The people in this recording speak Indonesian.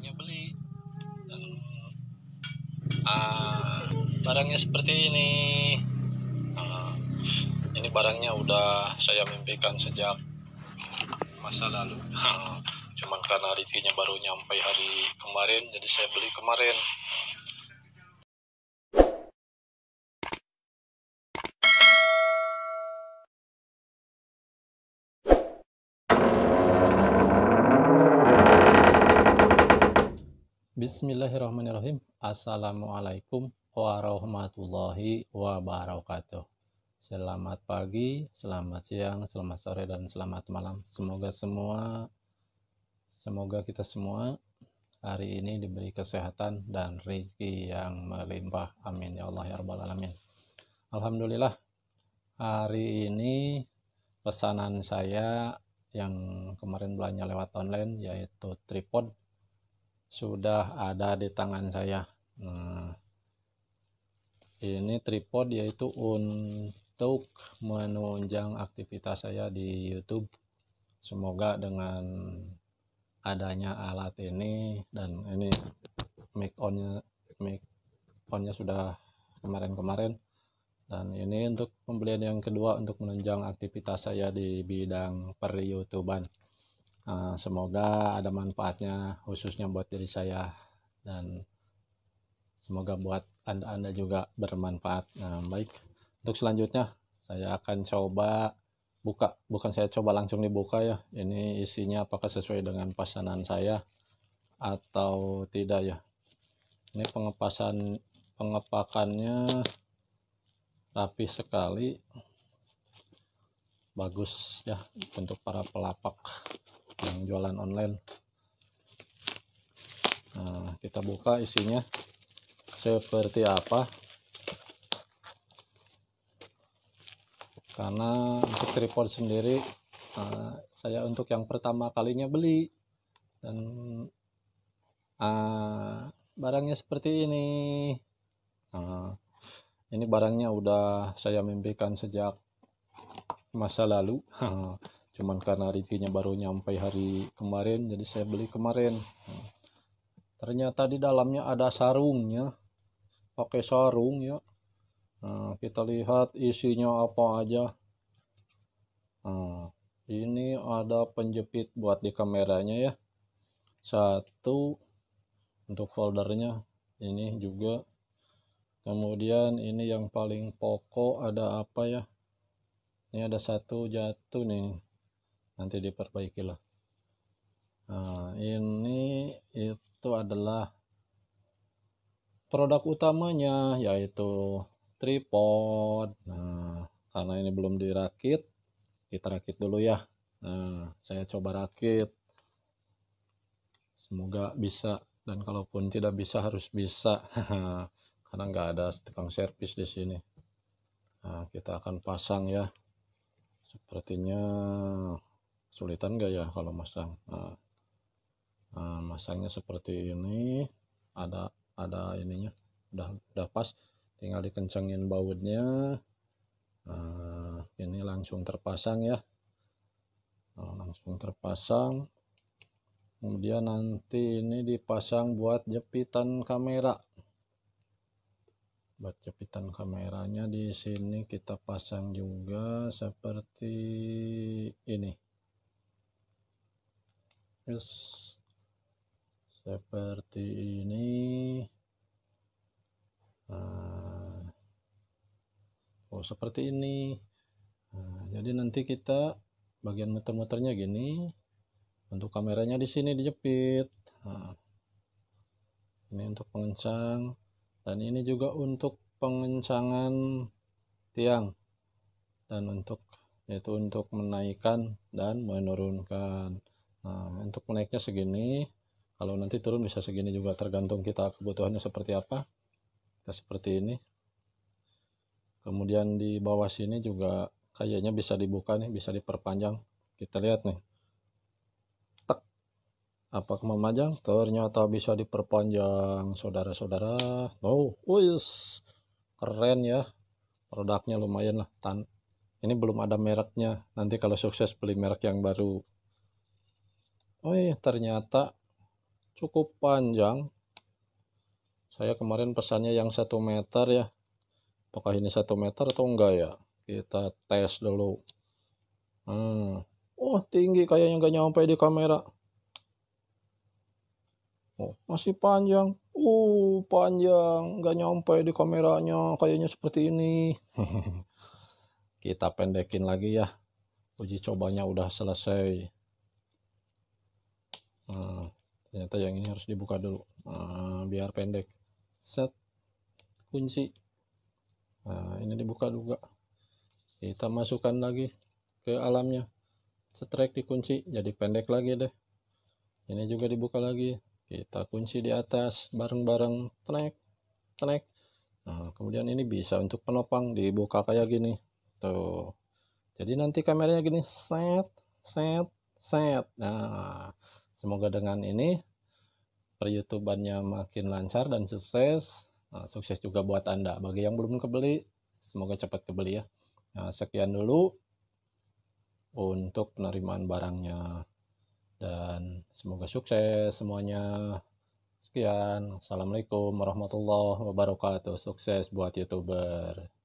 punya beli dan uh, barangnya seperti ini uh, ini barangnya udah saya mimpikan sejak masa lalu cuman karena rezekinya baru nyampe hari kemarin jadi saya beli kemarin Bismillahirrahmanirrahim. Assalamualaikum warahmatullahi wabarakatuh. Selamat pagi, selamat siang, selamat sore, dan selamat malam. Semoga semua, semoga kita semua hari ini diberi kesehatan dan rezeki yang melimpah. Amin ya Allah ya Rabbal Alamin. Alhamdulillah, hari ini pesanan saya yang kemarin belanja lewat online yaitu tripod sudah ada di tangan saya nah ini tripod yaitu untuk menunjang aktivitas saya di YouTube semoga dengan adanya alat ini dan ini mic onnya mic onnya sudah kemarin-kemarin dan ini untuk pembelian yang kedua untuk menunjang aktivitas saya di bidang per YouTuber Eh, semoga ada manfaatnya khususnya buat diri saya dan semoga buat anda-anda juga bermanfaat nah, baik untuk selanjutnya saya akan coba buka bukan saya coba langsung dibuka ya ini isinya apakah sesuai dengan pesanan saya atau tidak ya ini pengepasan pengepakannya rapi sekali bagus ya untuk para pelapak yang jualan online nah, kita buka isinya seperti apa karena untuk tripod sendiri uh, saya untuk yang pertama kalinya beli dan uh, barangnya seperti ini uh, ini barangnya udah saya mimpikan sejak masa lalu cuman karena reviewnya baru nyampe hari kemarin jadi saya beli kemarin ternyata di dalamnya ada sarungnya pakai sarung ya nah, kita lihat isinya apa aja nah, ini ada penjepit buat di kameranya ya satu untuk foldernya ini juga kemudian ini yang paling pokok ada apa ya ini ada satu jatuh nih nanti diperbaiki lah nah, ini itu adalah produk utamanya yaitu tripod nah karena ini belum dirakit kita rakit dulu ya nah saya coba rakit semoga bisa dan kalaupun tidak bisa harus bisa karena nggak ada tukang servis di sini nah, kita akan pasang ya sepertinya sulitan nggak ya kalau masang nah, nah, masangnya seperti ini ada ada ininya udah udah pas tinggal dikencengin bautnya nah, ini langsung terpasang ya nah, langsung terpasang kemudian nanti ini dipasang buat jepitan kamera buat jepitan kameranya di sini kita pasang juga seperti ini yes. seperti ini nah, oh seperti ini nah, jadi nanti kita bagian muter-muternya gini untuk kameranya di sini dijepit nah, ini untuk pengencang dan ini juga untuk pengencangan tiang dan untuk yaitu untuk menaikkan dan menurunkan Nah, untuk menaiknya segini, kalau nanti turun bisa segini juga tergantung kita kebutuhannya seperti apa. Kita seperti ini. Kemudian di bawah sini juga kayaknya bisa dibuka nih, bisa diperpanjang. Kita lihat nih. Tek. Apakah memajang? Ternyata bisa diperpanjang, saudara-saudara. Oh, Keren ya. Produknya lumayan lah. Tan ini belum ada mereknya. Nanti kalau sukses beli merek yang baru. Oh iya, ternyata cukup panjang saya kemarin pesannya yang satu meter ya apakah ini satu meter atau enggak ya kita tes dulu hmm. oh tinggi kayaknya nggak nyampe di kamera oh masih panjang uh panjang nggak nyampe di kameranya kayaknya seperti ini kita pendekin lagi ya uji cobanya udah selesai ternyata yang ini harus dibuka dulu nah, biar pendek set kunci nah ini dibuka juga kita masukkan lagi ke alamnya setrek dikunci jadi pendek lagi deh ini juga dibuka lagi kita kunci di atas bareng-bareng tenek tenek nah, kemudian ini bisa untuk penopang dibuka kayak gini tuh jadi nanti kameranya gini set set set nah semoga dengan ini peryoutubannya makin lancar dan sukses. Nah, sukses juga buat Anda. Bagi yang belum kebeli, semoga cepat kebeli ya. Nah, sekian dulu untuk penerimaan barangnya. Dan semoga sukses semuanya. Sekian. Assalamualaikum warahmatullahi wabarakatuh. Sukses buat YouTuber.